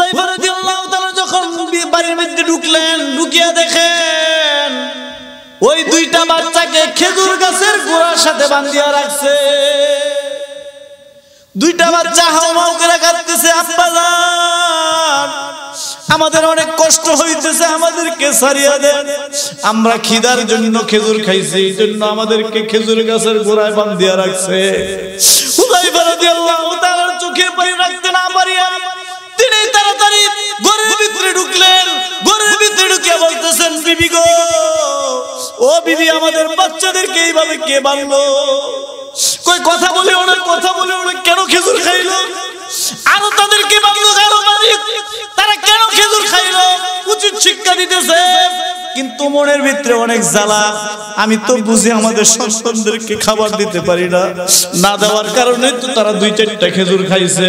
আমাদের অনেক কষ্ট হইতেছে আমাদেরকে সারিয়া দেন আমরা খিদার জন্য খেজুর খাইছি এই জন্য আমাদেরকে খেজুর গাছের গোড়ায় বান্ধিয়া রাখছে উদয় ভারতীয় চোখে পরি রাখতে না পারিয়া তাড়াতাড়ি ভিতরে ঢুকলেন ভিতরে বলতেছেন বিবি গো ও বিবি আমাদের বাচ্চাদেরকে এইভাবে কে বানলো কই কথা বলে কথা বলে কেন খেজুর আরো তাদেরকে বানলো তারা কেন খেজুর খাইলো উচিত শিক্ষা দিতেছে কিন্তু মনের ভিতরে অনেক জ্বালা আমি তো বুঝি আমাদের সন্তানদেরকে খাবার দিতে পারি না না দেওয়ার কারণে তো তারা দুই চারটা খেজুর খাইছে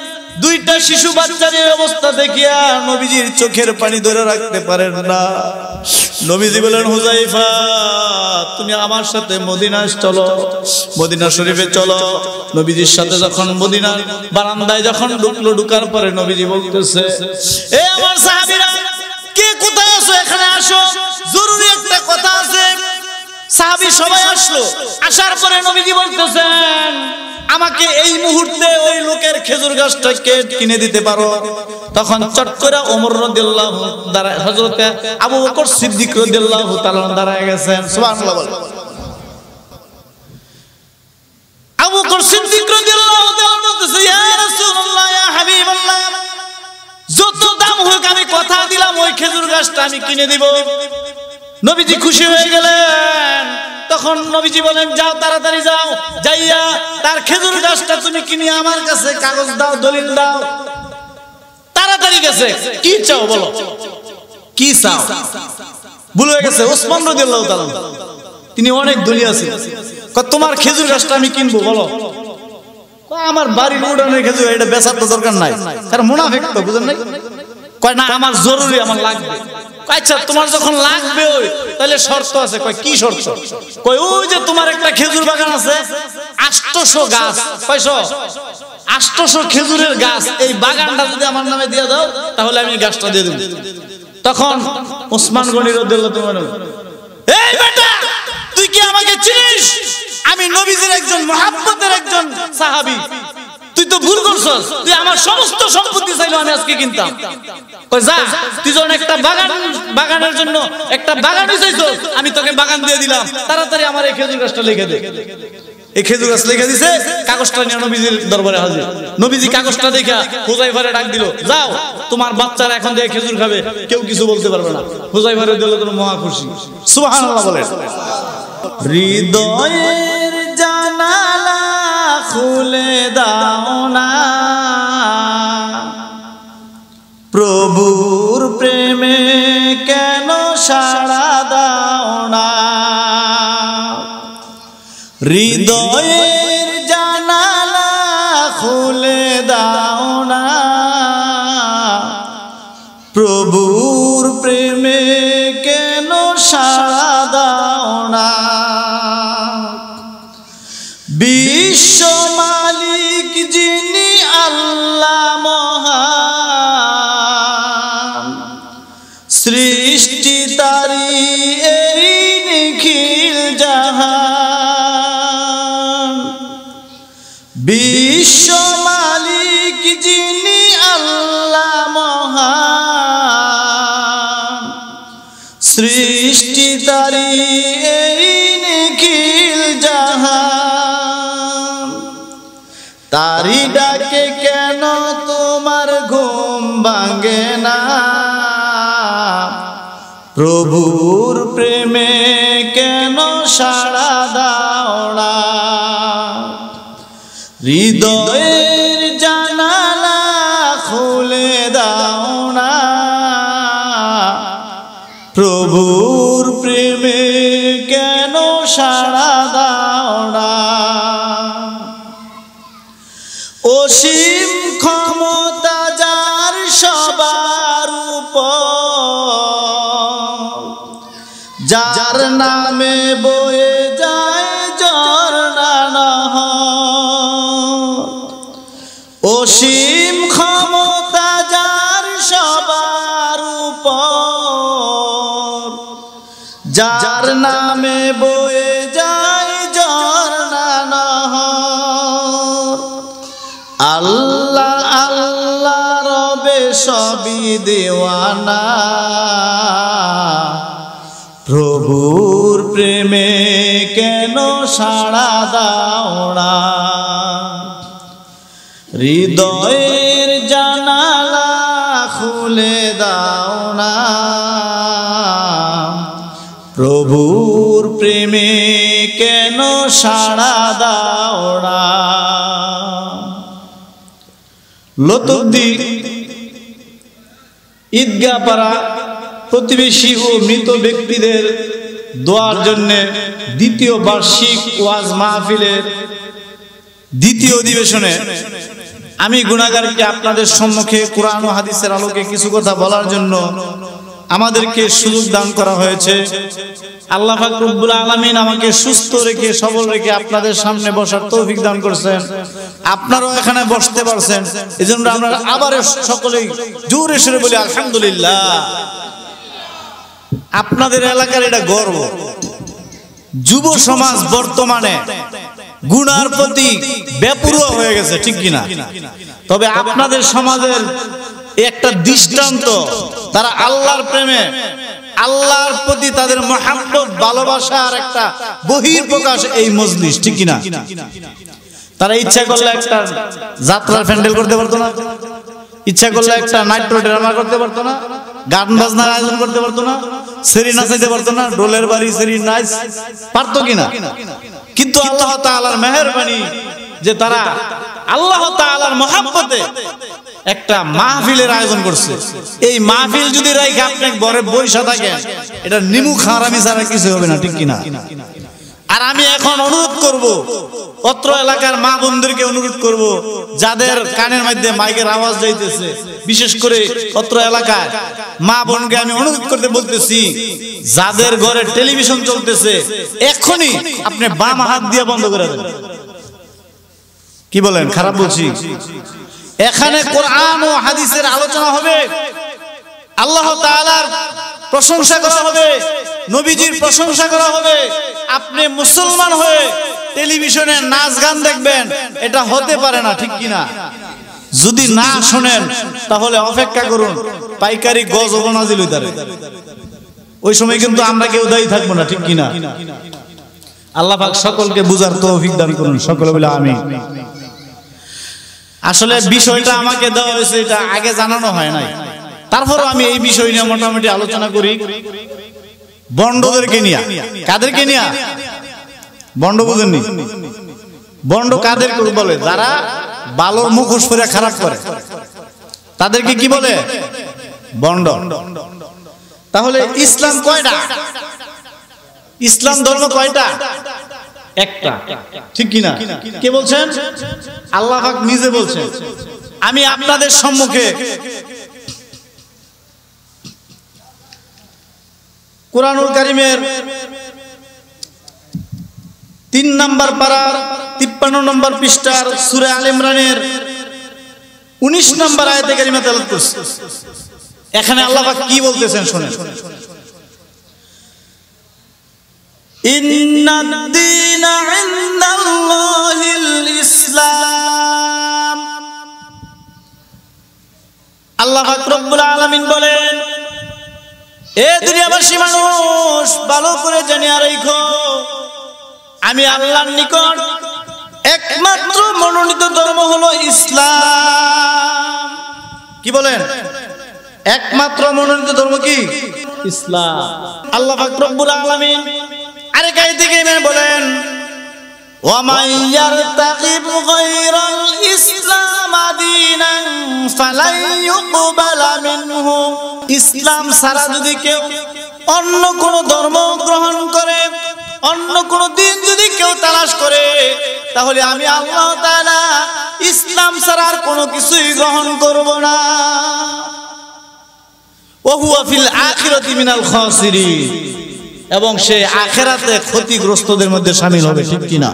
দুইটা শিশু বাচ্চার অবস্থা দেখিয়া নবীজির চোখের পানি ধরে রাখতে পারেন না নবীজি বলেন হুজাইফা তুমি আমার সাথে মদিনা চলো মদিনা শরীফে চলো নবীজির সাথে যখন মদিনা বারান্দায় যখন ঢুকলো ঢুকার পরে নবীজি বলতেছে এ আমার সাহাবীরা কে কোথায় আছো এখানে আসো জরুরি একটা কথা আছে সাহাবী সবাই আসলো আসার পরে নবীজি বলতেছেন আমাকে এই মুহূর্তে ওই লোকের খেজুর গাছটাকে কিনে দিতে পারো তখন চট করে ওমর রদিল্লাহ দাঁড়ায় হজরতে আবু বকর সিদ্দিক রদিল্লাহ দাঁড়ায় গেছেন সুবহানাল্লাহ আবু বকর সিদ্দিক রদিল্লাহ তাআলা যত দাম হোক আমি কথা দিলাম ওই খেজুর গাছটা আমি কিনে দিব নবীজি খুশি হয়ে গেলেন তখন নবীজি বলেন যাও তাড়াতাড়ি যাও যাইয়া তার খেজুর গাছটা তুমি কিনে আমার কাছে কাগজ দাও দলিল দাও তাড়াতাড়ি গেছে কি চাও বলো কি চাও ভুলে গেছে ওসমান রদিল্লাহ তিনি অনেক দলি আছে তোমার খেজুর গাছটা আমি কিনবো বলো আমার বাড়ির উড়ানের খেজুর এটা বেচার তো দরকার নাই কারণ মুনাফেক তো বুঝেন নাই কয় না আমার জরুরি আমার লাগবে আচ্ছা তোমার যখন লাগবে ওই তাহলে শর্ত আছে কয় কি শর্ত কই ওই যে তোমার একটা খেজুর বাগান আছে আষ্টশো গাছ কয়শো আষ্টশো খেজুরের গাছ এই বাগানটা যদি আমার নামে দিয়ে দাও তাহলে আমি গাছটা দিয়ে দেব তখন ওসমান গনির এই বেটা তুই কি আমাকে চিনিস আমি নবীজির একজন মহাব্বতের একজন সাহাবি তুই তো ভুল করছস তুই আমার সমস্ত সম্পত্তি চাইলো আমি আজকে কিনতাম যা তুই একটা বাগান একটা বাগান আমি তোকে বাগান দিয়ে দিলাম তাড়াতাড়ি আমার এই খেজুর গাছটা খেজুর গাছ দিছে কাগজটা নিয়ে নবীজির দরবারে নবীজি কাগজটা ডাক যাও তোমার বাচ্চারা এখন থেকে খেজুর খাবে কেউ কিছু বলতে পারবে না হুজাইফারে দিল তোর মহা খুশি সুবহানাল্লাহ বলেন জানালা খুলে দাও না প্রভুর প্রেমে কেন সাড়া দাও না হৃদয়ে বিশ্ব মালিক যিনি আল্লাহ মহা সৃষ্টি তারি এই নিখিল জাহান তারি ডাকে কেন তোমার ঘুম ভাঙে না প্রভুর প্রেমে কেন সারাদা দা হৃদয়ের জানালা খুলে দাও না প্রভুর প্রেমে কেন সারা দাও না অসীম ক্ষমতা যার সবার উপ যার নামে বয়ে অসীম ক্ষমতা যার সবার উপর যার নামে বয়ে যায় ঝর্ণা নহর আল্লাহ আল্লাহ রবে সবই দেওয়ানা প্রভুর প্রেমে কেন সাড়া দাওড়া হৃদয়ের জানালা খুলে দাও না প্রভুর প্রেমে কেন সাড়া দাও না লতব্দি ঈদগা পাড়া প্রতিবেশী ও মৃত ব্যক্তিদের দোয়ার জন্যে দ্বিতীয় বার্ষিক ওয়াজ মাহফিলের দ্বিতীয় অধিবেশনে আমি গুণাগারকে আপনাদের সম্মুখে কোরআন হাদিসের আলোকে কিছু কথা বলার জন্য আমাদেরকে সুযোগ দান করা হয়েছে আল্লাহ ফাকরুবুল আলমিন আমাকে সুস্থ রেখে সবল রেখে আপনাদের সামনে বসার তৌফিক দান করছেন আপনারাও এখানে বসতে পারছেন এই জন্য আমরা আবার সকলেই জোরে সুরে বলি আলহামদুলিল্লাহ আপনাদের এলাকার এটা গর্ব যুব সমাজ বর্তমানে গুণার প্রতি ব্যাপুরুয়া হয়ে গেছে ঠিক কিনা তবে আপনাদের সমাজের একটা দৃষ্টান্ত তারা আল্লাহর প্রেমে আল্লাহর প্রতি তাদের ভালোবাসা ভালোবাসার একটা বহির প্রকাশ এই মজলিস ঠিক কিনা তারা ইচ্ছা করলে একটা যাত্রার প্যান্ডেল করতে পারতো না ইচ্ছা করলে একটা নাইট্রো ড্রামা করতে পারতো না গান বাজনার আয়োজন করতে পারতো না সেরি নাচাইতে পারতো না ডোলের বাড়ি সেরি নাচ পারতো কিনা কিন্তু আল্লাহ তালার মেহরবানি যে তারা আল্লাহ তালার মহাব্বতে একটা মাহফিলের আয়োজন করছে এই মাহফিল যদি রাইখা আপনি ঘরে বৈশা থাকে এটা নিমু খারামি ছাড়া কিছু হবে না ঠিক কিনা আর আমি এখন অনুরোধ করব অত্র এলাকার মা বন্ধুদেরকে অনুরোধ করব যাদের কানের মধ্যে মাইকের আওয়াজ যাইতেছে বিশেষ করে অত্র এলাকার মা বোনকে আমি অনুরোধ করতে বলতেছি যাদের ঘরে টেলিভিশন চলতেছে এখনই আপনি বাম হাত দিয়ে বন্ধ করে দেন কি বলেন খারাপ বলছি এখানে কোরআন ও হাদিসের আলোচনা হবে আল্লাহ তালার প্রশংসা করা হবে নবীজির প্রশংসা করা হবে আপনি মুসলমান হয়ে টেলিভিশনে নাচ গান দেখবেন এটা হতে পারে না ঠিক কিনা যদি না শোনেন তাহলে অপেক্ষা করুন পাইকারি গজ অবনাজিল ওই সময় কিন্তু আমরা কেউ দায়ী থাকবো না ঠিক কিনা আল্লাহ সকলকে বুঝার তো অভিজ্ঞান করুন সকলে বলে আমি আসলে বিষয়টা আমাকে দেওয়া হয়েছে এটা আগে জানানো হয় নাই তারপরও আমি এই বিষয় নিয়ে মোটামুটি আলোচনা করি বন্ডদেরকে নিয়া কাদেরকে নিয়া বন্ড বুঝেননি বন্ড কাদের বলে যারা বালোর মুখোশ করে খারাপ করে তাদেরকে কি বলে বন্ড তাহলে ইসলাম কয়টা ইসলাম ধর্ম কয়টা একটা ঠিক কিনা কে বলছেন আল্লাহ নিজে বলছেন আমি আপনাদের সম্মুখে কোরআনুল কারিমের তিন নম্বর পাড়া তিপ্পান্ন নম্বর পৃষ্ঠার সুরে আল ইমরানের উনিশ নম্বর আয়তে কারিমা এখানে আল্লাহ কি বলতেছেন শুনে إن الدين عند الله الله رب العالمين এ দুনিয়াবাসী মানুষ ভালো করে জানি আর আমি আল্লাহর নিকট একমাত্র মনোনীত ধর্ম হলো ইসলাম কি বলেন একমাত্র মনোনীত ধর্ম কি ইসলাম আল্লাহ ফাকরুল আরে থেকে বলেন ومن يرتقب غير الإسلام دينا فلن يقبل منه ইসলাম সারা যদি কেউ অন্য কোন ধর্ম গ্রহণ করে অন্য কোন দিন যদি কেউ তালাশ করে তাহলে আমি আল্লাহ তাআলা ইসলাম সারার আর কোনো কিছুই গ্রহণ করব না ওহু ফিল আখিরাতি মিনাল খাসিরিন এবং সে আখেরাতে ক্ষতিগ্রস্তদের মধ্যে সামিল হবে ঠিক কিনা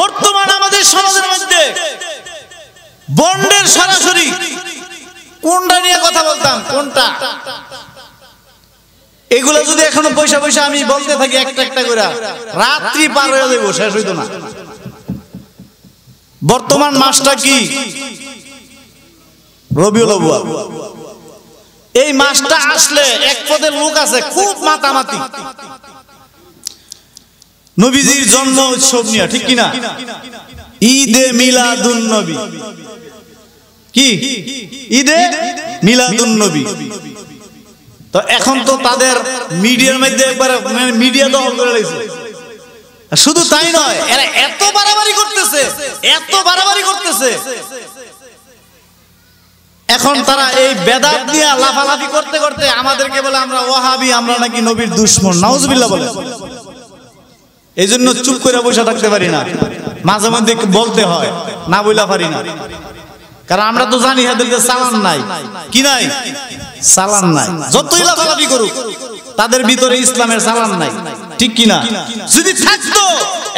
বর্তমান আমাদের সমাজের মধ্যে বন্ডের সরাসরি কোনটা নিয়ে কথা বলতাম কোনটা এগুলো যদি এখনো পয়সা পয়সা আমি বলতে থাকি একটা একটা করে রাত্রি পার হয়ে যাবো শেষ হইতো না বর্তমান মাসটা কি রবিউল আবু এই মাসটা আসলে এক পদের লোক আছে খুব মাতামাতি নবীজির জন্ম উৎসব নিয়ে ঠিক কিনা ঈদে মিলাদুন নবী কি ঈদে মিলাদুন নবী তো এখন তো তাদের মিডিয়ার মধ্যে একবার মানে মিডিয়া দখল করে রয়েছে শুধু তাই নয় এরা এত বাড়াবাড়ি করতেছে এত বাড়াবাড়ি করতেছে এখন তারা এই বেদাত নিয়ে লাফালাফি করতে করতে আমাদেরকে বলে আমরা ওয়াহাবি আমরা নাকি নবীর দুশ্মন নাউজবিল্লা বলে এই জন্য চুপ করে বসে থাকতে পারি না মাঝে মাঝে বলতে হয় না বইলা পারি না কারণ আমরা তো জানি এদেরকে চালান নাই কি নাই চালান নাই যতই লাফালাফি করুক তাদের ভিতরে ইসলামের চালান নাই ঠিক কি না যদি থাকতো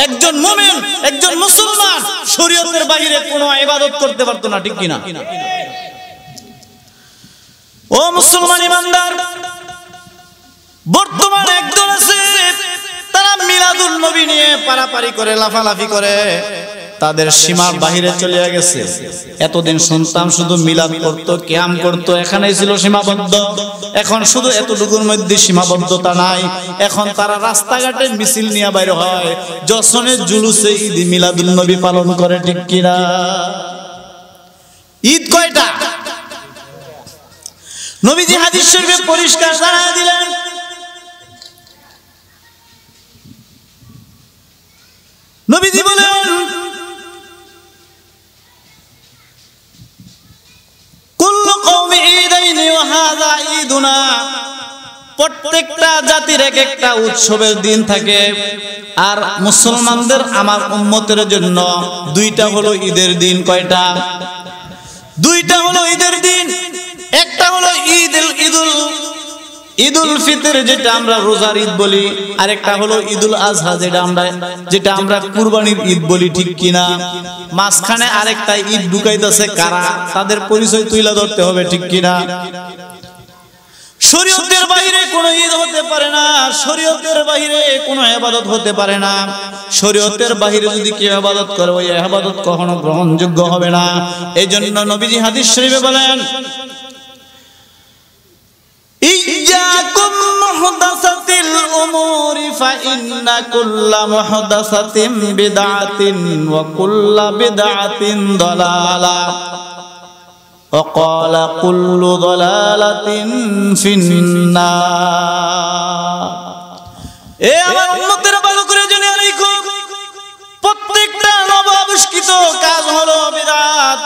একজন মোমেন একজন মুসলমান শরীয়তের বাইরে কোনো ইবাদত করতে পারতো না ঠিক কি কিনা ও মুসলমান ইমানদার বর্তমান একদল আছে তারা মিলাদুল নবী নিয়ে পারাপারি করে লাফালাফি করে তাদের সীমার বাহিরে চলে গেছে এতদিন শুনতাম শুধু মিলাদ করত ক্যাম করত এখানেই ছিল সীমাবদ্ধ এখন শুধু এতটুকুর মধ্যে সীমাবদ্ধতা নাই এখন তারা রাস্তাঘাটে মিছিল নিয়ে বাইর হয় যশনে জুলুসে ঈদ মিলাদুল নবী পালন করে ঠিক কিনা ঈদ কয়টা নবীজি হাদিস শরীফে পরিষ্কার জানা দিলেন নবীজি বলেন প্রত্যেকটা জাতির এক একটা উৎসবের দিন থাকে আর মুসলমানদের আমার উম্মতের জন্য দুইটা হলো ঈদের দিন কয়টা দুইটা হলো ঈদের দিন একটা হলো ঈদ ঈদুল ঈদুল ফিতর যেটা আমরা রোজার ঈদ বলি আর একটা হলো ঈদুল আজহা যেটা আমরা যেটা আমরা কুরবানির ঈদ বলি ঠিক কিনা মাঝখানে আরেকটা ঈদ ঢুকাইতেছে কারা তাদের পরিচয় তুইলা ধরতে হবে ঠিক কিনা শরীয়তের বাইরে কোনো ঈদ হতে পারে না শরীয়তের বাইরে কোনো ইবাদত হতে পারে না শরীয়তের বাইরে যদি কেউ ইবাদত করে ওই ইবাদত কখনো গ্রহণযোগ্য হবে না জন্য নবীজি হাদিস শরীফে বলেন إياكم محدثة الأمور فإن كل محدثة بدعة وكل بدعة ضلالة وقال كل ضلالة في النار إيه أمتنا بلوكرة جنيا عليكم প্রত্যেকটা নবাবিষ্কৃত কাজ হলো বিরাট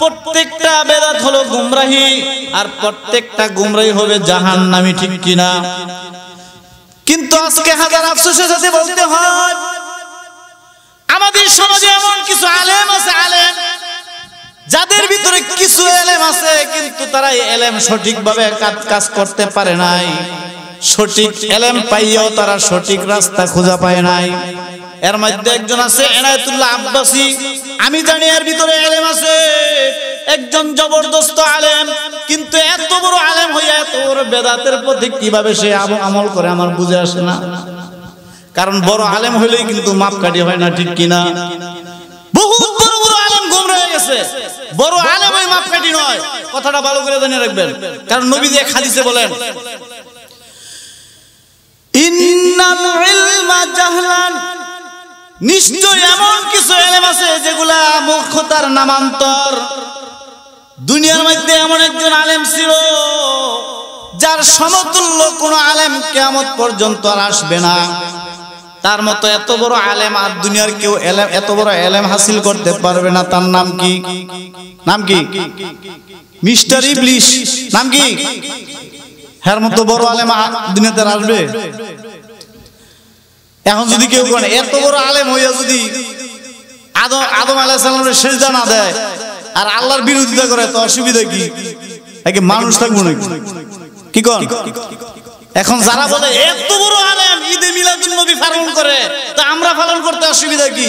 প্রত্যেকটা বেদাত হলো গুমরাহি আর প্রত্যেকটা গুমরাহি হবে জাহান নামি ঠিক কিনা কিন্তু আজকে হাজার আফসোসের সাথে বলতে হয় আমাদের সমাজে এমন কিছু আলেম আছে আলেম যাদের ভিতরে কিছু এলেম আছে কিন্তু তারা এলেম সঠিকভাবে কাজ করতে পারে নাই সঠিক এলেম পাইয়াও তারা সঠিক রাস্তা খোঁজা পায় নাই এর মধ্যে একজন আছে এনায়তুল্লাহ আব্বাসী আমি জানি এর ভিতরে আলেম আছে একজন জবরদস্ত আলেম কিন্তু এত বড় আলেম হইয়া এত বড় বেদাতের প্রতি কিভাবে সে আমল করে আমার বুঝে আসে না কারণ বড় আলেম হইলেই কিন্তু মাপকাঠি হয় না ঠিক কিনা বহু বড় বড় আলেম গুম রয়ে গেছে বড় আলেম মাপ কাটি নয় কথাটা ভালো করে জেনে রাখবেন কারণ নবী দিয়ে খাদিসে বলেন ইন্নাল ইলমা জাহলান নিশ্চয় এমন কিছু এলেম আছে যেগুলা মুখ্যতার নামান্তর দুনিয়ার মধ্যে এমন একজন আলেম ছিল যার সমতুল্য কোন আলেম কেমন পর্যন্ত আর আসবে না তার মতো এত বড় আলেম আর দুনিয়ার কেউ এত বড় এলেম হাসিল করতে পারবে না তার নাম কি নাম কি মিস্টার ইবলিশ নাম কি হ্যার মতো বড় আলেম দুনিয়াতে আসবে এখন যদি কেউ করে এত বড় আলেম হইয়া যদি আদম আদম আলাহিসাল্লামের সেজদা না দেয় আর আল্লাহর বিরোধিতা করে তো অসুবিধা কি একে মানুষ থাকবো নাকি কি কর এখন যারা বলে এত বড় আলেম ঈদে মিলাদুল নবী পালন করে তা আমরা পালন করতে অসুবিধা কি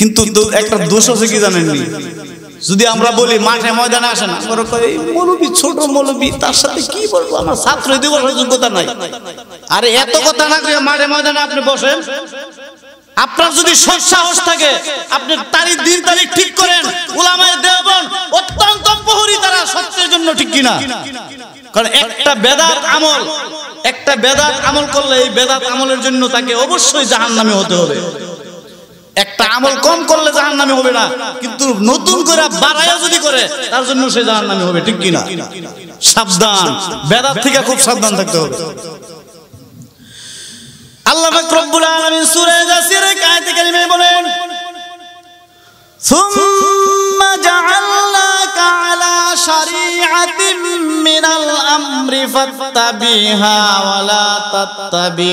কিন্তু একটা দোষ আছে কি জানেননি যদি আমরা বলি মাঠে ময়দানে আসে না মৌলবী ছোট মৌলবী তার সাথে কি বলবো আমার ছাত্র বসার যোগ্যতা নাই আর এত কথা না করে মাঠে ময়দানে আপনি বসেন আপনার যদি সাহস থাকে আপনি তারিখ দিন তারিখ ঠিক করেন ওলামায় দেবন অত্যন্ত প্রহরী তারা সত্যের জন্য ঠিক কিনা কারণ একটা বেদাত আমল একটা বেদাত আমল করলে এই বেদাত আমলের জন্য তাকে অবশ্যই জাহান নামে হতে হবে একটা আমল কম করলে জাহান নামে হবে না কিন্তু নতুন করে বাড়াইও যদি করে তার জন্য সে জাহান নামে হবে ঠিক কিনা সাবধান বেদার থেকে খুব সাবধান থাকতে হবে আল্লাহ রব্বুল আলামিন সূরা ইয়াসির এক আয়াতে বলেন সুম্মা জাআলনাকা আলা শারিআতিন মিনাল আমরি ফাত্তাবিহা তাত্তাবি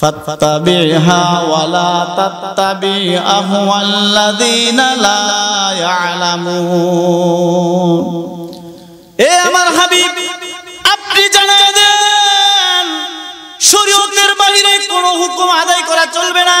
فاتبعها ولا تتبع أهوى الذين لا يعلمون اے আমার হাবিব আপনি জানাই দেন শরীয়তের বাইরে কোনো হুকুম আদায় করা চলবে না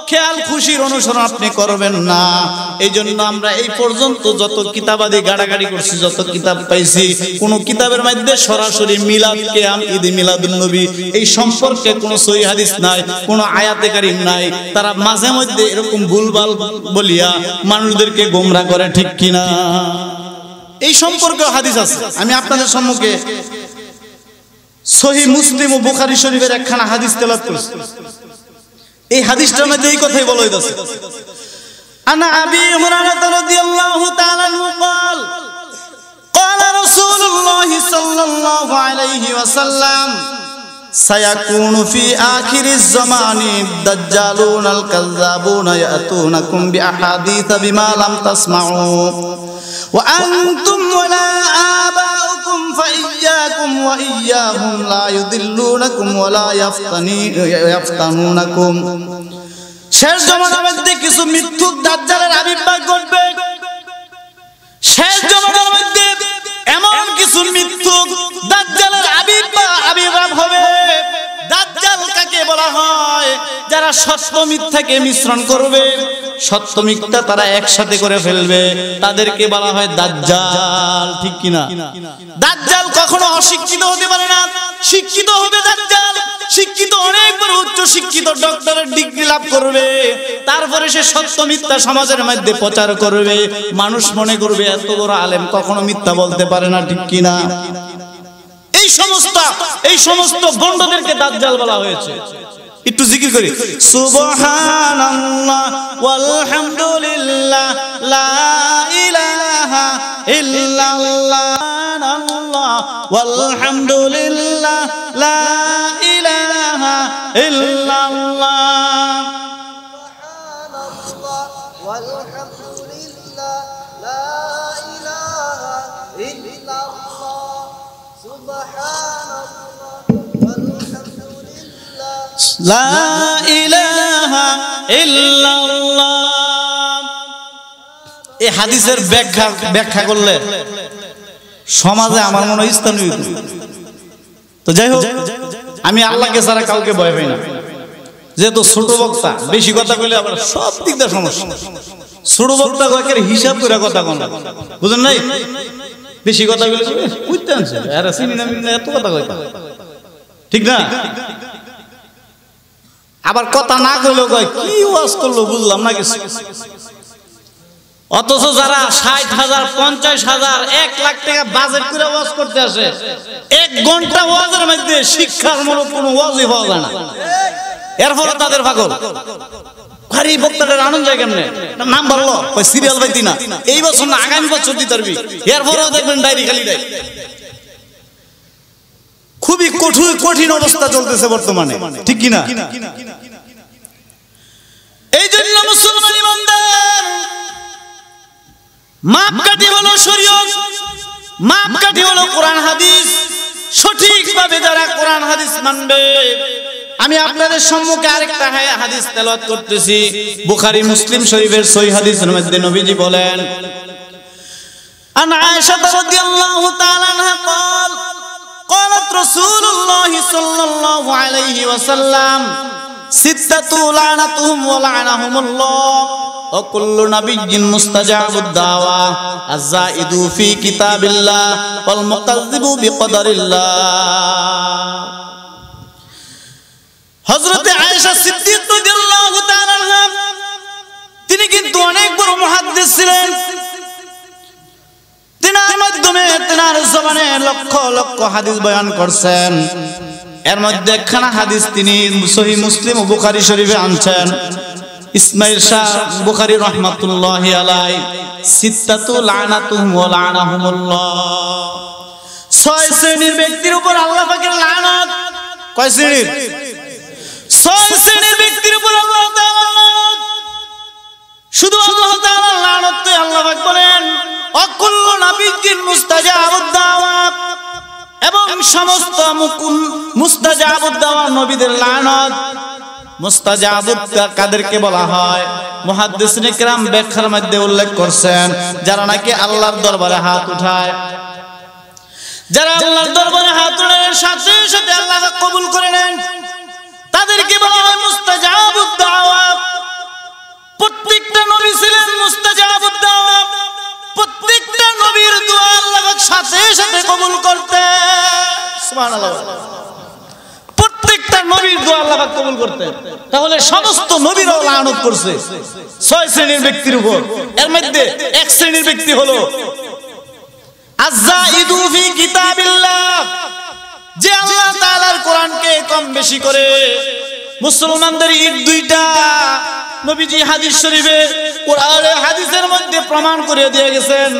খেয়াল খুশির অনুসরণ আপনি করবেন না এই জন্য আমরা এই পর্যন্ত যত কিতাবাদি গাড়াগাড়ি করছি যত কিতাব পাইছি কোন কিতাবের মধ্যে সরাসরি মিলাদ কেয়াম ঈদ মিলাদুল নবী এই সম্পর্কে কোনো সহি হাদিস নাই কোনো আয়াতে কারিম নাই তারা মাঝে মধ্যে এরকম ভুলভাল বলিয়া মানুষদেরকে গোমরা করে ঠিক কিনা এই সম্পর্কে হাদিস আছে আমি আপনাদের সম্মুখে সহি মুসলিম ও বুখারি শরীফের একখানা হাদিস তেলাত করছি এই হাদিসটার মধ্যে এই কথাই বলা انا ابي هريره رضي الله تعالى عنه قال قال رسول الله صلى الله عليه وسلم سيكون في اخر الزمان الدجالون الكذابون ياتونكم باحاديث بما لم تسمعوا وانتم ولا اباؤكم ربكم فإياكم وإياهم لا يضلونكم ولا يفتنونكم শেষ জমানার মধ্যে কিছু মৃত্যু দাজ্জালের আবির্ভাব ঘটবে শেষ জমানার মধ্যে এমন কিছু মৃত্যু দাজ্জালের আবির্ভাব আবির্ভাব হবে দাজ্জাল কাকে বলা হয় যারা সত্য মিথ্যাকে মিশ্রণ করবে সত্য মিথ্যা তারা একসাথে করে ফেলবে তাদেরকে বলা হয় দাজ্জাল ঠিক কিনা দাজ্জাল কখনো অশিক্ষিত হতে পারে না শিক্ষিত হবে দাজ্জাল শিক্ষিত অনেক বড় উচ্চ শিক্ষিত ডক্টরের ডিগ্রি লাভ করবে তারপরে সে সত্য মিথ্যা সমাজের মধ্যে প্রচার করবে মানুষ মনে করবে এত বড় আলেম কখনো মিথ্যা বলতে পারে না ঠিক কিনা সমস্ত এই সমস্ত বন্ধদেরকে দাজ্জাল বলা হয়েছে একটু জিকি করি সুবহানাল্লাহ ওয়ালহামদুলিল্লাহ লা ইলাহা ইল্লাল্লাহ ওয়ালহামদুলিল্লাহ লা ইলাহা ইল্লাল্লাহ لا إله إلا হাদিসের ব্যাখ্যা ব্যাখ্যা করলে সমাজে আমার মনে হয় স্থানীয় তো যাই হোক আমি আল্লাহকে ছাড়া কাউকে ভয় পাই না যেহেতু ছোট বক্তা বেশি কথা কইলে আবার সব দিক দিয়ে সমস্যা ছোট বক্তা কয়েকের হিসাব করে কথা কন বুঝেন নাই বেশি কথা কইলে বুঝতে আনছে এত কথা কইতা ঠিক না আবার কথা না করলেও কয় কি ওয়াজ করলো বুঝলাম না কিছু অথচ যারা ষাট হাজার পঞ্চাশ হাজার এক লাখ টাকা বাজেট করে ওয়াজ করতে আসে এক ঘন্টা ওয়াজের মধ্যে শিক্ষার মূলক কোনো ওয়াজই হওয়া যায় না এর ফলে তাদের পাগল ভারী বক্তাদের আনন্দ যায় কেমনে নাম বললো সিরিয়াল বাইতি না এই বছর না আগামী বছর দিতে পারবি এর দেখবেন ডায়েরি খালি দেয় খুবই কঠোর কঠিন অবস্থা চলতেছে বর্তমানে ঠিক কিনা এই জন্য মাপকাঠি হলো মাপকাঠি হলো কোরআন হাদিস সঠিকভাবে যারা কোরআন হাদিস মানবে আমি আপনাদের সম্মুখে আরেকটা হাদিস তেলত করতেছি বুখারি মুসলিম শরীফের সই হাদিসের বলেন আন আয়েশা রাদিয়াল্লাহু তাআলা আনহা قالت رسول الله صلى الله عليه وسلم ستة لعنتهم ولعنهم الله وكل نبي مستجاب الدعوة الزائد في كتاب الله والمكذب بقدر الله হজরত আয়েশা সিদ্দিক রাদিয়াল্লাহু তাআলা তিনি কিন্তু অনেক বড় মুহাদ্দিস ছিলেন তেনার মাধ্যমে তেনার জবানে লক্ষ লক্ষ হাদিস বয়ান করছেন এর মধ্যে খানা হাদিস তিনি সহি মুসলিম ও বুখারি শরীফে আনছেন ইসমাইল শাহ বুখারি রহমাতুল্লাহ আলাই সিত্তাতু লানাতুহুম ওয়া ছয় শ্রেণীর ব্যক্তির উপর আল্লাহ পাকের লানত কয় শ্রেণীর ছয় শ্রেণীর ব্যক্তির উপর আল্লাহ শুধু আল্লাহ তাআলা লানত আল্লাহ পাক বলেন অকুল্লু নাবিজ্জিন মুস্তাজাবুদ দাওয়া এবং সমস্ত মুকুন মুস্তাজাবুদ নবীদের লানত মুস্তাজাবুদ কাদেরকে বলা হয় মুহাদ্দিস নিকরাম ব্যাখ্যার মধ্যে উল্লেখ করছেন যারা নাকি আল্লাহর দরবারে হাত উঠায় যারা আল্লাহর দরবারে হাত উঠায় সাথে সাথে আল্লাহ কবুল করে নেন তাদেরকে বলা হয় মুস্তাজাবুদ দাওয়া প্রত্যেকটা নবী ছিলেন মুস্তাজাবুদ দাওয়া প্রত্যেকটা নবীর দোয়া আল্লাহ সাথে সাথে কবুল করতে প্রত্যেকটা নবীর দোয়া আল্লাহ কবুল করতে তাহলে সমস্ত নবীর লানত করছে ছয় শ্রেণীর ব্যক্তির উপর এর মধ্যে এক শ্রেণীর ব্যক্তি হলো আজ্জাইদু ফি কিতাবিল্লাহ যে আল্লাহ তাআলার কোরআনকে কম বেশি করে মুসলমানদের ঈদ দুইটা নবীজি হাদিস শরীফে কোরআনে হাদিসের মধ্যে প্রমাণ করে দিয়ে গেছেন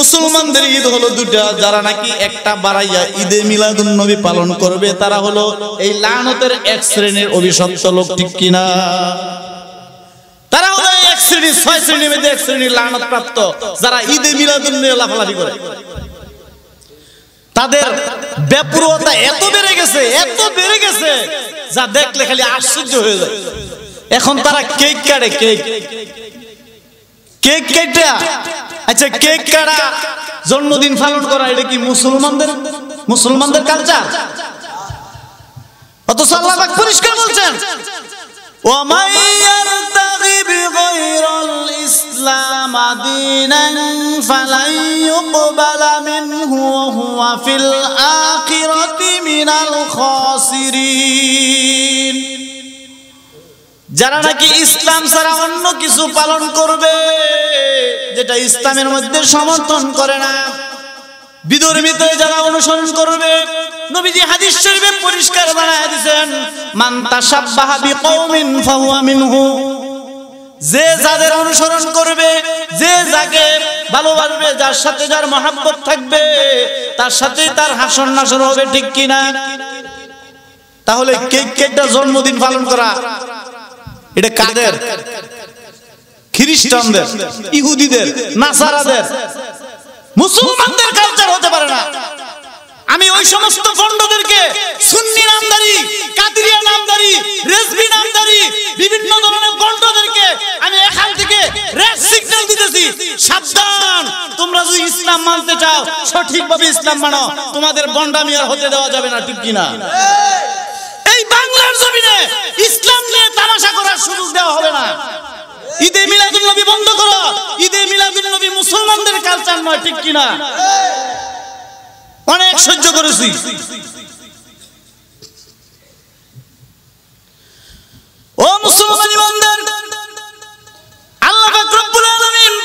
মুসলমানদের ঈদ হলো দুটা যারা নাকি একটা বাড়াইয়া ঈদে মিলাদুন নবী পালন করবে তারা হলো এই লানতের এক শ্রেণীর অভিশপ্ত লোক ঠিক কিনা তারা হলো এক শ্রেণীর ছয় শ্রেণীর মধ্যে এক শ্রেণীর লানত প্রাপ্ত যারা ঈদে মিলাদুন নিয়ে লাফালাফি করে তাদের ব্যাপুরতা এত বেড়ে গেছে এত বেড়ে গেছে যা দেখলে খালি আশ্চর্য হয়ে যায় এখন তারা কেক কাটে কেক কেক কেটা আচ্ছা কেক কাটা জন্মদিন পালন করা এটা কি মুসলমানদের মুসলমানদের কালচার অথচ আল্লাহ পরিষ্কার বলছেন ومن يرتغب غير الإسلام دينا فلن يقبل منه وهو في الآخرة মিনাল খসিরিন যারা নাকি ইসলাম ছাড়া অন্য কিছু পালন করবে যেটা ইসলামের মধ্যে সমর্থন করে না বিধর্মিত যারা অনুসরণ করবে নবীজি হাদিস শরীফে পরিষ্কার বানায় দিয়েছেন মান তাসাব্বাহা বিকৌমিন ফাহুয়া মিনহু যে যাদের অনুসরণ করবে যে যাকে ভালোবাসবে যার সাথে যার মহাব্বত থাকবে তার সাথে তার হাসন নাসন হবে ঠিক কিনা তাহলে কেক কেকটা জন্মদিন পালন করা এটা কাদের খ্রিস্টানদের ইহুদিদের নাসারাদের মুসলমানদের কালচার হতে পারে না আমি ওই সমস্ত পণ্ডদেরকে সুন্নি নামদারি কাদিরিয়া নামদারি রেজবি নামদারি বিভিন্ন ধরনের পণ্ড বলতেছি সাবধান তোমরা যদি ইসলাম মানতে চাও সঠিক ভাবে ইসলাম মানো তোমাদের বন্ডামি আর হতে দেওয়া যাবে না ঠিক কিনা এই বাংলার জমিনে ইসলাম নিয়ে তামাশা করার সুযোগ দেওয়া হবে না ঈদে মিলাদুল নবী বন্ধ করো ঈদে মিলাদুল নবী মুসলমানদের কালচার নয় ঠিক কিনা অনেক সহ্য করেছি ও মুসলমানি বন্ধে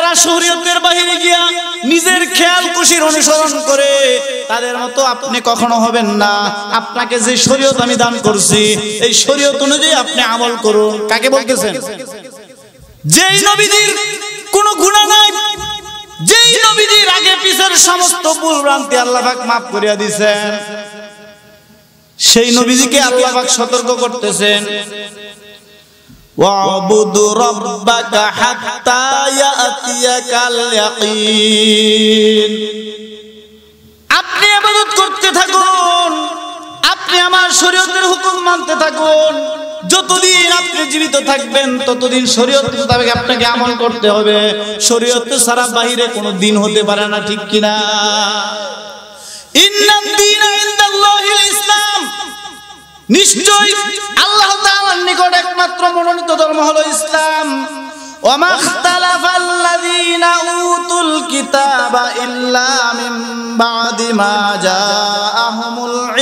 যারা শরীয়তের বাহিরে গিয়া নিজের খেয়াল খুশির অনুসরণ করে তাদের মতো আপনি কখনো হবেন না আপনাকে যে শরীয়ত আমি দান করছি এই শরীয়ত অনুযায়ী আপনি আমল করুন কাকে বলতেছেন যেই নবীদের কোনো গুণা নাই যেই নবীদের আগে পিছের সমস্ত ভুল ভ্রান্তি আল্লাহাক মাফ করিয়া দিয়েছেন সেই নবীজিকে আল্লাহাক সতর্ক করতেছেন واعبد ربك حتى يأتيك اليقين আপনি ইবাদত করতে থাকুন আপনি আমার শরীয়তের হুকুম মানতে থাকুন যতদিন আপনি জীবিত থাকবেন ততদিন শরীয়ত মোতাবেক আপনাকে আমল করতে হবে শরীয়ত ছাড়া বাহিরে কোনো দিন হতে পারে না ঠিক কিনা ইন্নাদ দীন ইসলাম নিশ্চয় আল্লাহ তাআলার নিকট একমাত্র মনোনীত ধর্ম হলো ইসলাম ওয়ামা খতালাফাল লাযিনা ইল্লা মিন বাদি মা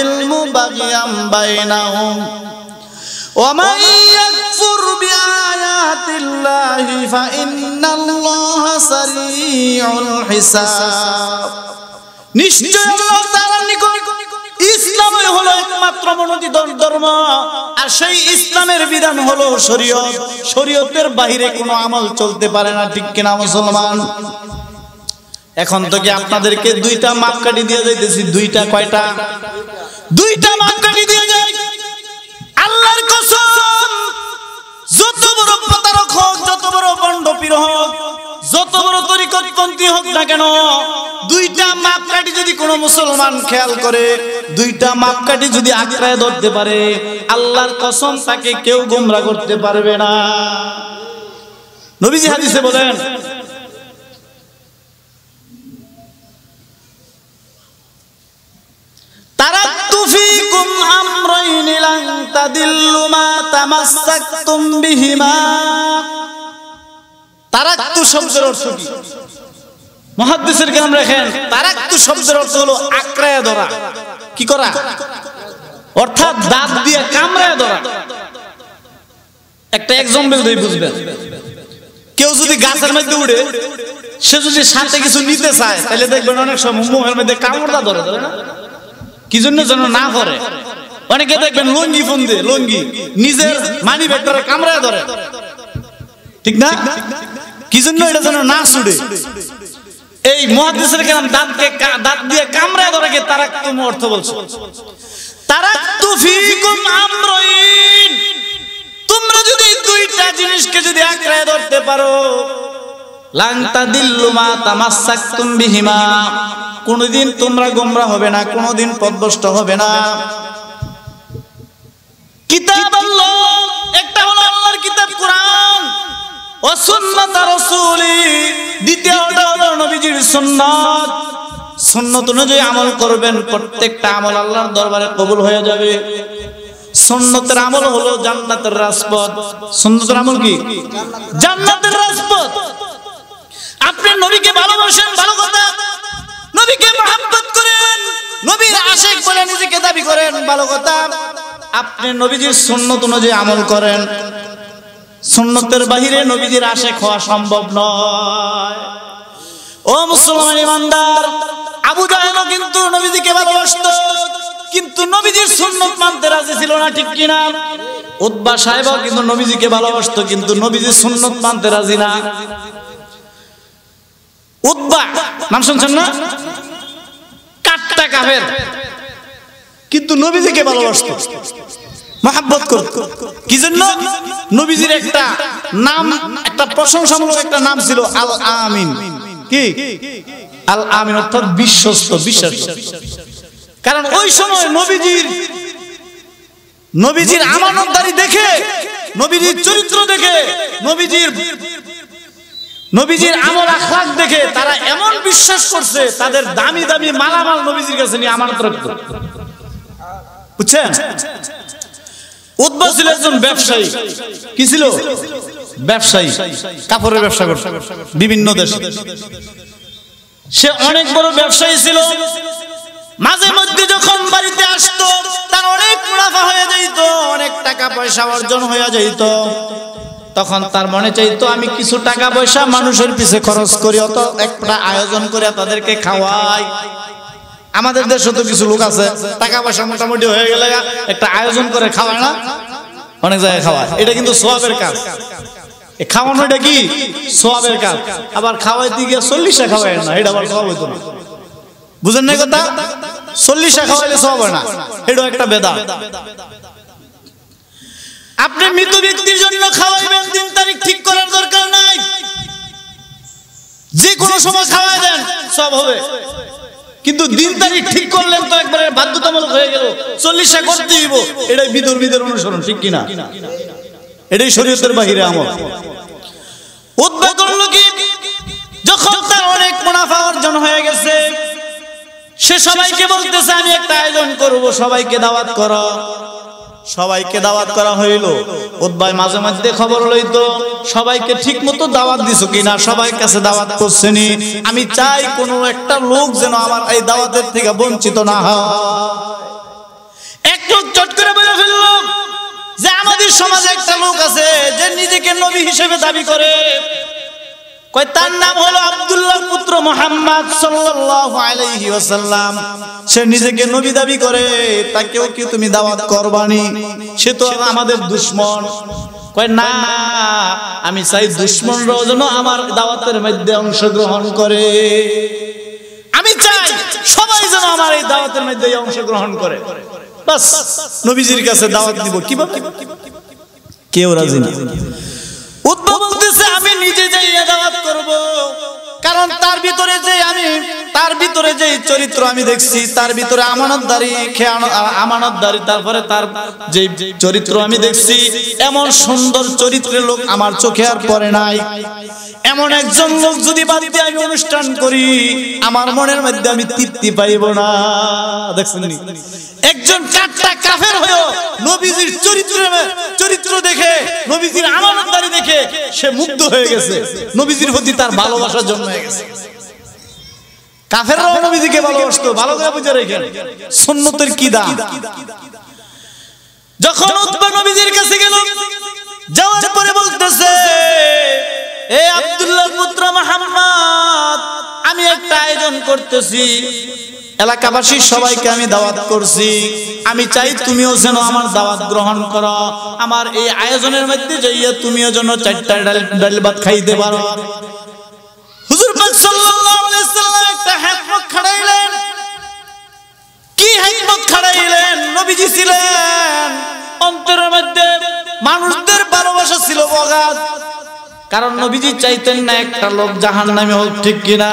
ইলমু বাগিয়াম বাইনাহুম ওয়ামা ইয়াকফুর বিআয়াতিল্লাহি ফাইন্নাল্লাহা সারিউল হিসাব নিশ্চয় নিকট ইসলামের হলো একমাত্র মনোদিত ধর্ম আর সেই ইসলামের বিধান হলো শরীয়ত শরীয়তের বাহিরে কোনো আমল চলতে পারে না ঠিক কিনা মুসলমান এখন কি আপনাদেরকে দুইটা মাপকাঠি দিয়ে যাইতেছি দুইটা কয়টা দুইটা মাপকাঠি দিয়ে যাই আল্লাহর কসম যত বড় প্রতারক হোক যত বড় পণ্ডপীর হোক বড় তরিকতপন্থী হোক না কেন দুইটা মাপকাঠি যদি কোনো মুসলমান খেয়াল করে দুইটা যদি আঁকড়ায় ধরতে পারে আল্লাহর কসম তাকে কেউ গোমরা করতে পারবে না নবীজি হাদিসে বলেন তারা মা তারাক্তু শব্দের অর্থ কি মহাদ্দেশের গ্রাম তারাক্তু শব্দের অর্থ হলো আক্রায় ধরা কি করা অর্থাৎ দাঁত দিয়ে কামড়ায় ধরা একটা বুঝবেন কেউ যদি গাছের মধ্যে উড়ে সে যদি সাথে কিছু নিতে চায় তাহলে দেখবেন অনেক সময় মুখের মধ্যে কামড়টা ধরে ধরে না কি জন্য যেন না ধরে অনেকে দেখবেন লঙ্গি ফোন দিয়ে লঙ্গি নিজের মানি ধরে কামড়ায় ধরে ঠিক না কি জন্য এটা যেন না ছুটে এই মহাদেশের কেন দাঁতকে দাঁত দিয়ে কামড়ায় ধরে তারা তুম অর্থ বলছো তারা তু ফিকুম আমরইন তোমরা যদি দুইটা জিনিসকে যদি আঁকড়ায় ধরতে পারো লাংতা দিল্লুমা তামাসাক্তুম বিহিমা কোনদিন তোমরা গোমরা হবে না কোনদিন পদভষ্ট হবে না কিতাব আল্লাহ একটা হলো ও সুন্নাতা রসুলি দ্বিতীয়টা হলো নবীজির সুন্নাত সুন্নত অনুযায়ী আমল করবেন প্রত্যেকটা আমল আল্লাহর দরবারে কবুল হয়ে যাবে সুন্নতের আমল হলো জান্নাতের রাজপথ সুন্নতের আমল কি জান্নাতের রাজপথ আপনি নবীকে ভালোবাসেন ভালো কথা নবীকে মহাব্বত করেন নবীর আশেক বলে নিজেকে দাবি করেন ভালো কথা আপনি নবীজির সুন্নত অনুযায়ী আমল করেন সুন্নতের বাহিরে নবীদের আশে খাওয়া সম্ভব নয় ও মুসলমান ইমানদার আবু জাহেলও কিন্তু নবীজিকে ভালোবাসত কিন্তু নবীজির সুন্নত মানতে রাজি ছিল না ঠিক কিনা উদ্বা সাহেবও কিন্তু নবীজিকে ভালোবাসত কিন্তু নবীজির সুন্নত মানতে রাজি না উদ্বা নাম শুনছেন না কাটটা কাফের কিন্তু নবীজিকে ভালোবাসত মহাব্বত করত কি জন্য নবীজির একটা নাম একটা প্রশংসামূলক একটা নাম ছিল আল আমিন কি আল আমিন অর্থাৎ বিশ্বস্ত বিশ্বাস কারণ ওই সময় নবীজির নবীজির আমানতদারি দেখে নবীজির চরিত্র দেখে নবীজির নবীজির আমল আখলাক দেখে তারা এমন বিশ্বাস করছে তাদের দামি দামি মালামাল নবীজির কাছে নিয়ে আমানত রাখত বুঝছেন উদ্বা ছিল একজন ব্যবসায়ী কি ছিল ব্যবসায়ী কাপড়ের ব্যবসা করত বিভিন্ন দেশে সে অনেক বড় ব্যবসায়ী ছিল মাঝে মধ্যে যখন বাড়িতে আসতো তার অনেক মুনাফা হয়ে যাইত অনেক টাকা পয়সা অর্জন হয়ে যাইত তখন তার মনে চাইতো আমি কিছু টাকা পয়সা মানুষের পিছে খরচ করি অত একটা আয়োজন করে তাদেরকে খাওয়াই আমাদের দেশে তো কিছু লোক আছে টাকা পয়সা মোটামুটি হয়ে গেলে একটা আয়োজন করে খাওয়ায় না অনেক জায়গায় খাওয়ায় এটা কিন্তু সোয়াবের কাজ খাওয়ানোটা কি সোয়াবের কাজ আবার খাওয়াইতে গিয়ে চল্লিশে খাওয়ায় না এটা আবার খাওয়া হইতো না বুঝেন না কথা চল্লিশে খাওয়াইলে সোয়াব না এটাও একটা বেদা আপনি মৃত ব্যক্তির জন্য খাওয়াইবেন দিন তারিখ ঠিক করার দরকার নাই যে কোনো সময় খাওয়াই দেন সব হবে কিন্তু দিন তারিখ ঠিক করলেন তো একবারে বাধ্যতামূলক হয়ে গেল চল্লিশটা করতে দিব এটাই বিদুর বিদুর অনুসরণ ঠিক কিনা এটাই শরীয়তের বাহিরে আমল উদ্বেগ করলো কি যখন তার অনেক মুনাফা অর্জন হয়ে গেছে সে সবাইকে বলতেছে আমি একটা আয়োজন করব সবাইকে দাওয়াত করো সবাইকে দাওয়াত করা হইল উদ্বাই মাঝে মাঝে খবর লইত সবাইকে ঠিক মতো দাওয়াত দিছ কিনা সবাই কাছে দাওয়াত করছেনি আমি চাই কোন একটা লোক যেন আমার এই দাওয়াতের থেকে বঞ্চিত না হয় চট করে যে আমাদের সমাজে একটা লোক আছে যে নিজেকে নবী হিসেবে দাবি করে কয় তার নাম হলো পুত্র মোহাম্মদ সে নিজেকে নবী দাবি করে তুমি দাওয়াত আমাদের কয় না আমি চাই দুশ্মনরাও যেন আমার দাওয়াতের মধ্যে অংশগ্রহণ করে আমি চাই সবাই যেন আমার এই দাওয়াতের মধ্যে অংশগ্রহণ করে নবীজির কাছে দাওয়াত দিব কি কেউ রাজি না উদ্ভব বলতেছে আমি নিজে যাইয়া দাওয়াত করব কারণ তার ভিতরে যে আমি তার ভিতরে যে চরিত্র আমি দেখছি তার ভিতরে আমানতদারি আমানতদারি তারপরে তার যে চরিত্র আমি দেখছি এমন সুন্দর চরিত্রের লোক আমার চোখে আর পড়ে নাই এমন একজন লোক যদি বাড়িতে আমি অনুষ্ঠান করি আমার মনের মধ্যে আমি তৃপ্তি পাইব না দেখছেন একজন চারটা কাফের হয়েও নবীজির চরিত্র চরিত্র দেখে নবীজির আমানতদারি দেখে সে মুগ্ধ হয়ে গেছে নবীজির প্রতি তার ভালোবাসার জন্য হয়ে নবীজিকে ভালোবাসতো ভালো করে বুঝে রেখেন সুন্নতের কি যখন নবীজির কাছে গেল যাওয়ার পরে বলতেছে এ আব্দুল্লাহ পুত্র আমি একটা আয়োজন করতেছি এলাকাবাসী সবাইকে আমি দাওয়াত করছি আমি চাই তুমিও যেন আমার দাওয়াত গ্রহণ করো আমার এই আয়োজনের মধ্যে যাইয়া তুমিও যেন চারটা ডাল ডাল ভাত খাইতে পারো হাইকমত খাড়াইলেন নবীজি ছিলেন অন্তরের মধ্যে মানুষদের ভালোবাসা ছিল বগাত কারণ নবীজি চাইতেন না একটা লোক জাহান নামে হোক ঠিক কিনা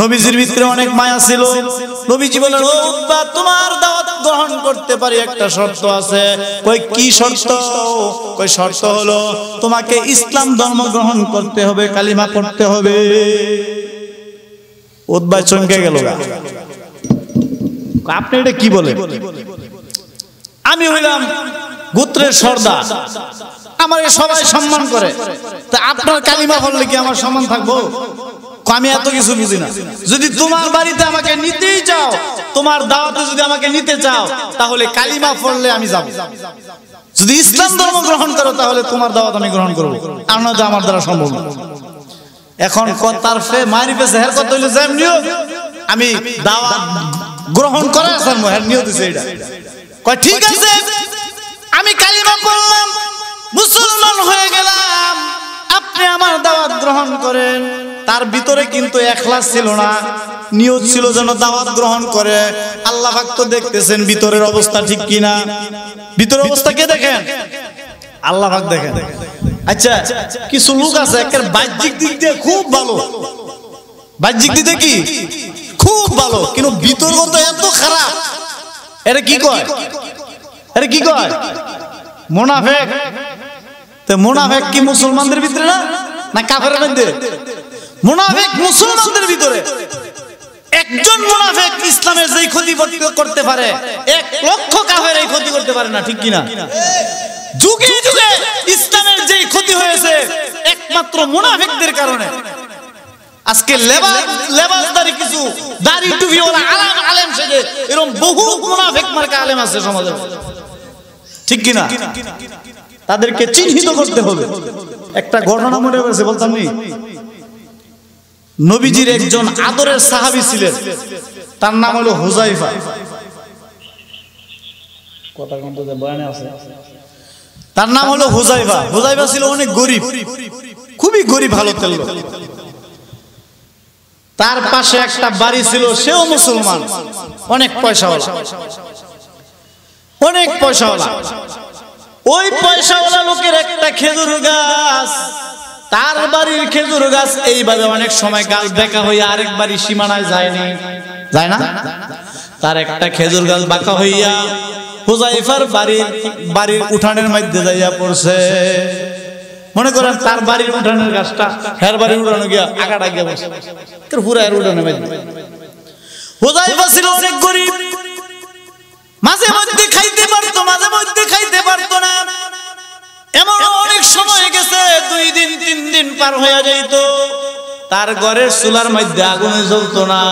নবীজির ভিতরে অনেক মায়া ছিল নবীজি বলেন বা তোমার দাওয়াত গ্রহণ করতে পারি একটা শর্ত আছে কই কি শর্ত কই শর্ত হলো তোমাকে ইসলাম ধর্ম গ্রহণ করতে হবে কালিমা করতে হবে উদ্বায় চমকে গেল আপনি এটা কি বলে আমি হইলাম গোত্রের সর্দার আমার সবাই সম্মান করে তা আপনার কালিমা বললে কি আমার সম্মান থাকবো আমি এত কিছু বুঝি না যদি তোমার বাড়িতে আমাকে নিতেই চাও তোমার দাওয়াতে যদি আমাকে নিতে চাও তাহলে কালিমা পড়লে আমি যাব যদি ইসলাম ধর্ম গ্রহণ করো তাহলে তোমার দাওয়াত আমি গ্রহণ করবো আর নয়তো আমার দ্বারা সম্ভব না এখন তার ফে মারি পেছে হের কথা হইলে আমি দাওয়াত গ্রহণ করে আসার মহার নিয়ত দিছে এটা কয় ঠিক আছে আমি কালিমা পড়লাম মুসলমান হয়ে গেলাম আপনি আমার দাওয়াত গ্রহণ করেন তার ভিতরে কিন্তু এখলাস ছিল না নিয়ত ছিল যেন দাওয়াত গ্রহণ করে আল্লাহ তো দেখতেছেন ভিতরের অবস্থা ঠিক কিনা ভিতরের অবস্থা কে দেখেন আল্লাহ দেখেন আচ্ছা কিছু লোক আছে একের বাহ্যিক দিক দিয়ে খুব ভালো বাহ্যিক দিক দিয়ে কি খুব ভালো কিন্তু বিতর্ক তো এত খারাপ এটা কি কয় এটা কি কয় মোনাফেক তো মোনাফেক কি মুসলমানদের ভিতরে না না কাফের মধ্যে মোনাফেক মুসলমানদের ভিতরে একজন মোনাফেক ইসলামের যেই ক্ষতি করতে পারে এক লক্ষ কাফের এই ক্ষতি করতে পারে না ঠিক কিনা যুগে যুগে ইসলামের যেই ক্ষতি হয়েছে একমাত্র মোনাফেকদের কারণে আজকে লেবাস লেবাসদারি কিছু দাড়ি টুপি ওলা আলাম আলেম সেজে এরকম বহু মুনাফিক মার্কা আলেম আছে সমাজে ঠিক কি না তাদেরকে চিহ্নিত করতে হবে একটা ঘটনা মনে হয়েছে বলতাম নি নবীজির একজন আদরের সাহাবি ছিলেন তার নাম হলো হুজাইফা কথা কন্ট্রোতে বয়ানে আছে তার নাম হলো হুজাইফা হুজাইফা ছিল অনেক গরিব খুবই গরিব ভালো তেল তার পাশে একটা বাড়ি ছিল সেও মুসলমান অনেক পয়সাওয়ালা অনেক পয়সাওয়ালা ওই পয়সাওয়ালা লোকের একটা খেজুর গাছ তার বাড়ির খেজুর গাছ এইভাবে অনেক সময় গাছ দেখা হইয়া আরেক বাড়ি সীমানায় যায়নি যায় না তার একটা খেজুর গাছ বাঁকা হইয়া হুজাইফার বাড়ির বাড়ির উঠানের মধ্যে যাইয়া পড়ছে মনে করেন তার বাড়ির উঠানের গাছটা হের বাড়ির উঠানো গিয়া আগাটা গিয়া বসে তোর পুরা এর উঠানে বাইরে হুজাইফা ছিল অনেক গরিব মাঝে মধ্যে খাইতে পারতো মাঝে মধ্যে খাইতে পারতো না এমন অনেক সময় গেছে দুই দিন তিন দিন পার হয়ে যাইতো তার ঘরের চুলার মধ্যে আগুনে জ্বলতো না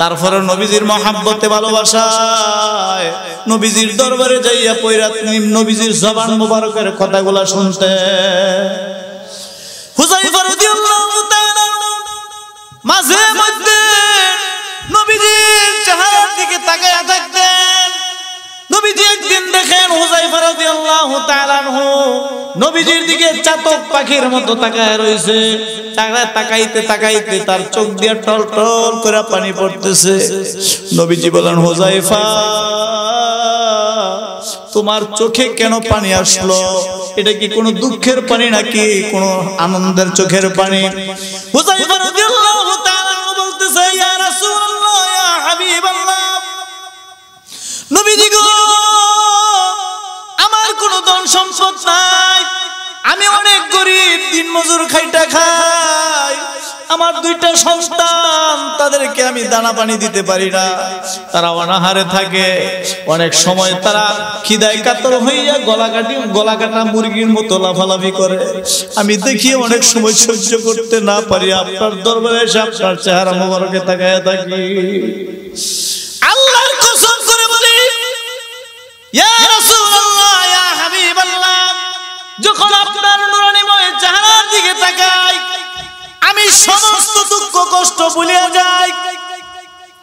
তারপরে নবীজির মহাব্বতে ভালোবাসায় নবীজির দরবারে যাইয়া পৈরা তিনি নবীজির জবান মুবারকের কথাগুলা শুনতে মাঝে মধ্যে নবীজির চেহারার দিকে তাকায়া থাকতেন নবীজি একদিন দেখেন হুজাইফা রাদিয়াল্লাহু তাআলা নবীজির দিকে চাতক পাখির মতো তাকায় রইছে তাকাইতে তাকাইতে তার চোখ দিয়ে টল টল করে পানি পড়তেছে নবীজি বলেন হুজাইফা তোমার চোখে কেন পানি আসলো এটা কি কোনো দুঃখের পানি নাকি কোনো আনন্দের চোখের পানি হুজাইফা রাদিয়াল্লাহু তাআলা বলতেছে ইয়া রাসূলুল্লাহ ইয়া হাবিবাল্লাহ নবীজি গো সম্পদ নাই আমি অনেক গরিব দিন মজুর খাইটা খাই আমার দুইটা সন্তান তাদেরকে আমি দানা পানি দিতে পারি না তারা অনাহারে থাকে অনেক সময় তারা খিদায় কাতর হইয়া গলা কাটা মুরগির মতো লাফালাফি করে আমি দেখি অনেক সময় সহ্য করতে না পারি আপনার দরবারে এসে আপনার চেহারা মোবারকে তাকায় থাকি যখন আপনার নুরানিময় চেহারার দিকে তাকাই আমি সমস্ত দুঃখ কষ্ট ভুলে যাই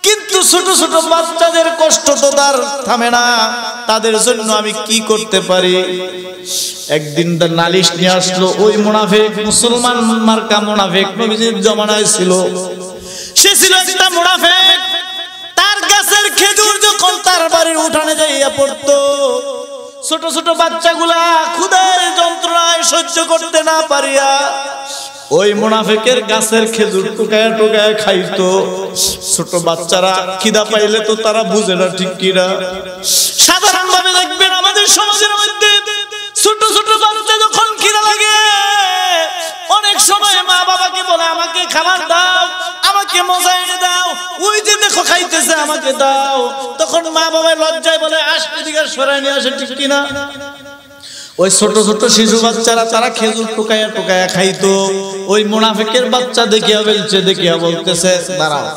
কিন্তু ছোট ছোট বাচ্চাদের কষ্ট তো তার থামে না তাদের জন্য আমি কি করতে পারি একদিন তার নালিশ নিয়ে আসলো ওই মোনাফেক মুসলমান মার্কা মোনাফেক নবীজির জমানায় ছিল সে ছিল একটা মোনাফেক তার গাছের খেজুর যখন তার বাড়ির উঠানে যাইয়া পড়তো ছোট ছোট বাচ্চাগুলা খুদের যন্ত্রণায় সহ্য করতে না পারিয়া ওই মোনাফেকের গাছের খেজুর টুকায় টুকায় খাইতো ছোট বাচ্চারা খিদা পাইলে তো তারা বুঝে না ঠিক কিনা সাধারণ ভাবে দেখবেন আমাদের সমাজের মধ্যে ছোট ছোট বাচ্চা যখন খিদা লাগে অনেক সময় মা বাবা আমাকে খাবার দাও আমাকে মজা এনে দাও ওই যে দেখো খাইতেছে আমাকে দাও তখন মা বাবা লজ্জায় বলে আস এদিকে সরাই নিয়ে আসে ঠিক কিনা ওই ছোট ছোট শিশু বাচ্চারা তারা খেজুর টুকাইয়া টুকাইয়া খাইতো ওই মোনাফেকের বাচ্চা দেখিয়া বলছে দেখিয়া বলতেছে দাঁড়াও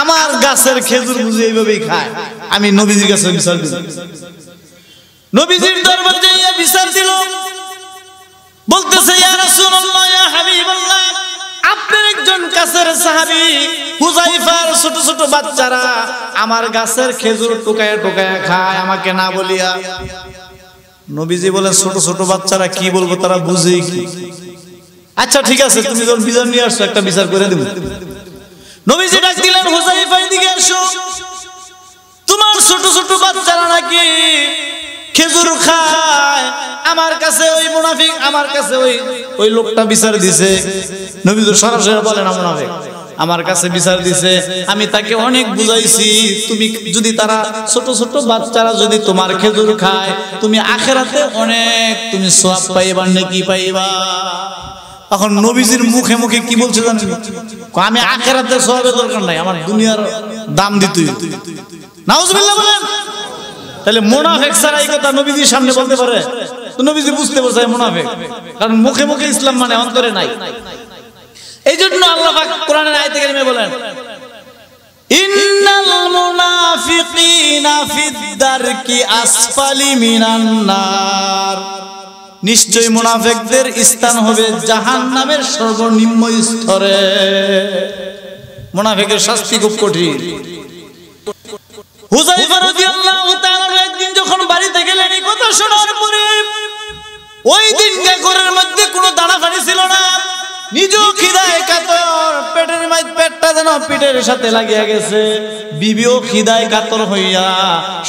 আমার গাছের খেজুর বুঝে এইভাবেই খায় আমি নবীজির কাছে বিচার দিল নবীজির দরবার বিচার দিল বলতেছে ইয়া রাসূলুল্লাহ ইয়া হাবিবুল্লাহ আপনার একজন কাছের সাহাবি হুজাইফার ছোট ছোট বাচ্চারা আমার গাছের খেজুর টুকায় টুকায় খায় আমাকে না বলিয়া নবীজি বলে ছোট ছোট বাচ্চারা কি বলবো তারা বুঝে কি আচ্ছা ঠিক আছে তুমি যখন বিচার নিয়ে আসছো একটা বিচার করে দেবো নবীজি ডাক দিলেন হুজাইফা দিকে এসো তোমার ছোট ছোট বাচ্চারা নাকি খেজুর খায় আমার কাছে ওই মুনাফিক আমার কাছে ওই ওই লোকটা বিচার দিছে নবী তো সরাসরি বলেন মুনাফিক আমার কাছে বিচার দিছে আমি তাকে অনেক বুঝাইছি তুমি যদি তারা ছোট ছোট বাচ্চারা যদি তোমার খেজুর খায় তুমি আখেরাতে অনেক তুমি সোয়াব পাইবা নাকি পাইবা এখন নবীজির মুখে মুখে কি বলছে জানেন আমি আখেরাতে সোয়াবের দরকার নাই আমার দুনিয়ার দাম দিতুই নাউজুবিল্লাহ বলেন তাহলে মোনাফেক ছাড়া এই কথা নবীজির সামনে বলতে পারে তো নবীজি বুঝতে বোঝায় মোনাফেক কারণ মুখে মুখে ইসলাম মানে অন্তরে নাই এই জন্য আল্লাহ কোরআনের আয়তে গেলে বলেন নিশ্চয় মুনাফেকদের স্থান হবে জাহান নামের সর্বনিম্ন স্তরে মুনাফেকের শাস্তি খুব কঠিন হুজাইফার ওই দিন ঘরের মধ্যে কোনো দানা ফাড়ি ছিল না নিজেও খিদায় কাতর পেটের পেটটা যেন সাথে লাগিয়া গেছে বিবিও খিদায় কাতর হইয়া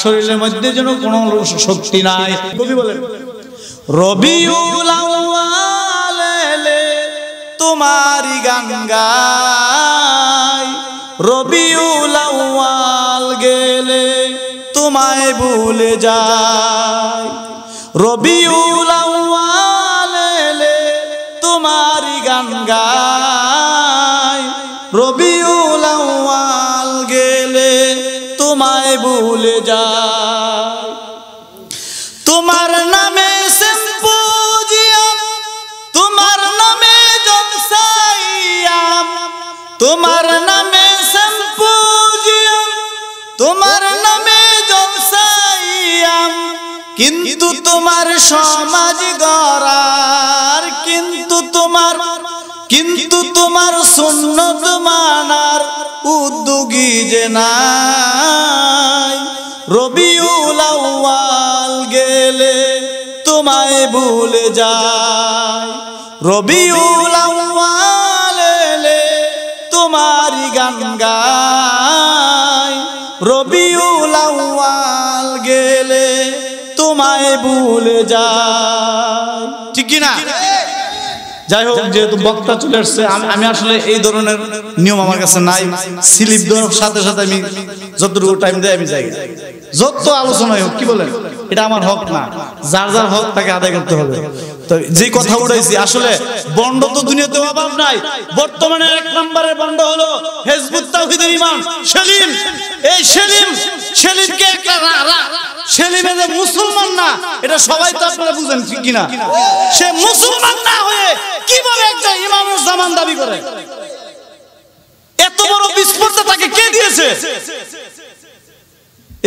শরীরের মধ্যে যেন শক্তি নাই তোমারি গেলে তোমায় ভুলে যায় রবি উলাউ গাই রবিউল আউয়াল গেলে তোমায় ভুলে যা তোমার নামে তোমার নামে তোমার নামে তোমার নামে জলসাইয়াম কিন্তু তোমার সমাজ গড়ার কিন্তু তোমার কিন্তু তোমার সুন্নত মানার উদ্যোগী যে নাই রবিউল আউয়াল গেলে তোমায় ভুলে যায় রবিউল আউয়াল তোমার গান গায় রবিউল আউয়াল গেলে তোমায় ভুলে যায় ঠিক না যাই হোক যেহেতু বক্তা চলে আসছে আমি আসলে এই ধরনের নিয়ম আমার কাছে নাই স্লিপ দেওয়ার সাথে সাথে আমি যতটুকু টাইম দেয় আমি যাই যত আলোচনা হোক কি বলে এটা আমার হক না যার যার হক তাকে আদায় করতে হবে তো যে কথা উঠাইছি আসলে বন্ড তো দুনিয়াতে অভাব নাই বর্তমানে এক নম্বরের বন্ড হলো হেজবুত তাহিদের ইমাম সেলিম এই সেলিম সেলিমকে একটা সেলিমে যে মুসলমান না এটা সবাই তো আপনারা বুঝেন কিনা সে মুসলমান না হয়ে কিভাবে একটা ইমামের জামান দাবি করে এত বড় বিস্ফোরণটা তাকে কে দিয়েছে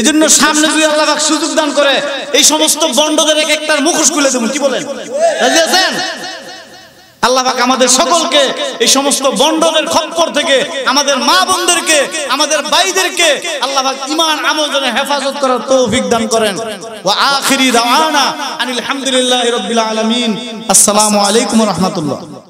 এই জন্য সামনে যদি আল্লাহ সুযোগ দান করে এই সমস্ত বন্ডদের এক একটার মুখোশ খুলে দেবেন কি বলেন রাজি আছেন আল্লাহ পাক আমাদের সকলকে এই সমস্ত বন্ডনের খপ্পর থেকে আমাদের মা বোনদেরকে আমাদের ভাইদেরকে আল্লাহ পাক ঈমান আমল জন্য হেফাজত করার তৌফিক দান করেন ওয়া আখিরি দাওয়ানা আনিল হামদুলিল্লাহি রাব্বিল আলামিন আসসালামু আলাইকুম ওয়া রাহমাতুল্লাহ